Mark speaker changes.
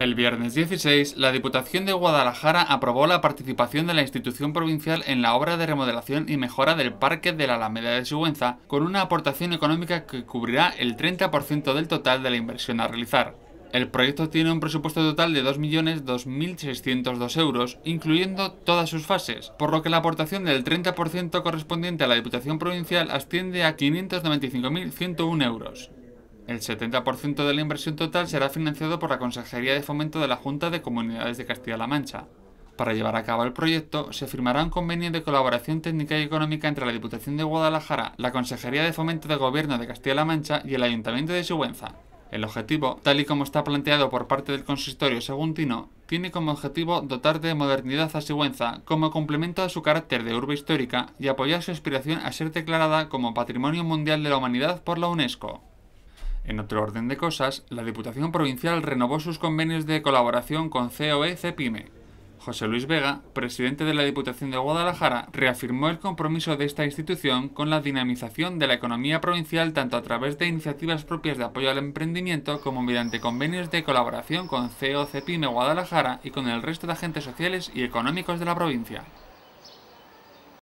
Speaker 1: El viernes 16, la Diputación de Guadalajara aprobó la participación de la institución provincial en la obra de remodelación y mejora del Parque de la Alameda de Sigüenza, con una aportación económica que cubrirá el 30% del total de la inversión a realizar. El proyecto tiene un presupuesto total de 2.2.602 euros, incluyendo todas sus fases, por lo que la aportación del 30% correspondiente a la Diputación Provincial asciende a 595.101 euros. El 70% de la inversión total será financiado por la Consejería de Fomento de la Junta de Comunidades de Castilla-La Mancha. Para llevar a cabo el proyecto, se firmará un convenio de colaboración técnica y económica entre la Diputación de Guadalajara, la Consejería de Fomento del Gobierno de Castilla-La Mancha y el Ayuntamiento de Sigüenza. El objetivo, tal y como está planteado por parte del consistorio seguntino, tiene como objetivo dotar de modernidad a Sigüenza como complemento a su carácter de urbe histórica y apoyar su aspiración a ser declarada como Patrimonio Mundial de la Humanidad por la UNESCO. En otro orden de cosas, la Diputación Provincial renovó sus convenios de colaboración con COE-CEPIME. E. José Luis Vega, presidente de la Diputación de Guadalajara, reafirmó el compromiso de esta institución con la dinamización de la economía provincial tanto a través de iniciativas propias de apoyo al emprendimiento como mediante convenios de colaboración con COE-CEPIME e Guadalajara y con el resto de agentes sociales y económicos de la provincia.